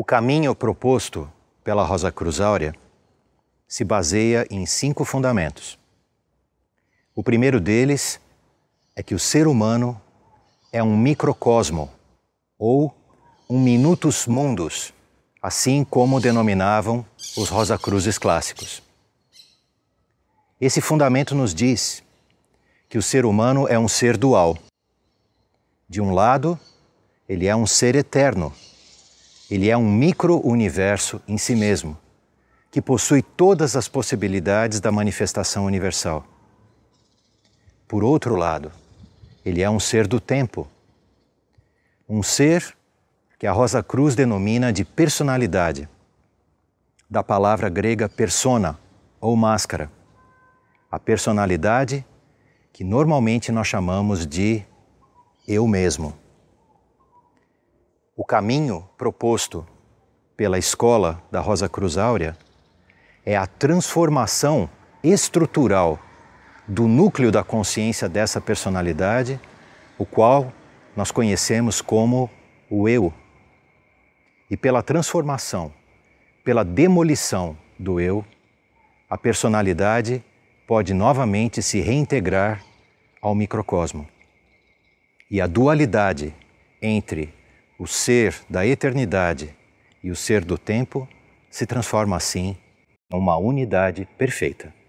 O caminho proposto pela Rosa Cruz Áurea se baseia em cinco fundamentos. O primeiro deles é que o ser humano é um microcosmo ou um minutus mundus, assim como denominavam os Rosacruzes clássicos. Esse fundamento nos diz que o ser humano é um ser dual. De um lado, ele é um ser eterno ele é um micro-universo em si mesmo, que possui todas as possibilidades da manifestação universal. Por outro lado, ele é um ser do tempo, um ser que a Rosa Cruz denomina de personalidade, da palavra grega persona ou máscara. A personalidade que normalmente nós chamamos de eu mesmo o caminho proposto pela escola da Rosa Cruz Áurea é a transformação estrutural do núcleo da consciência dessa personalidade, o qual nós conhecemos como o eu. E pela transformação, pela demolição do eu, a personalidade pode novamente se reintegrar ao microcosmo. E a dualidade entre o ser da eternidade e o ser do tempo se transforma assim numa unidade perfeita.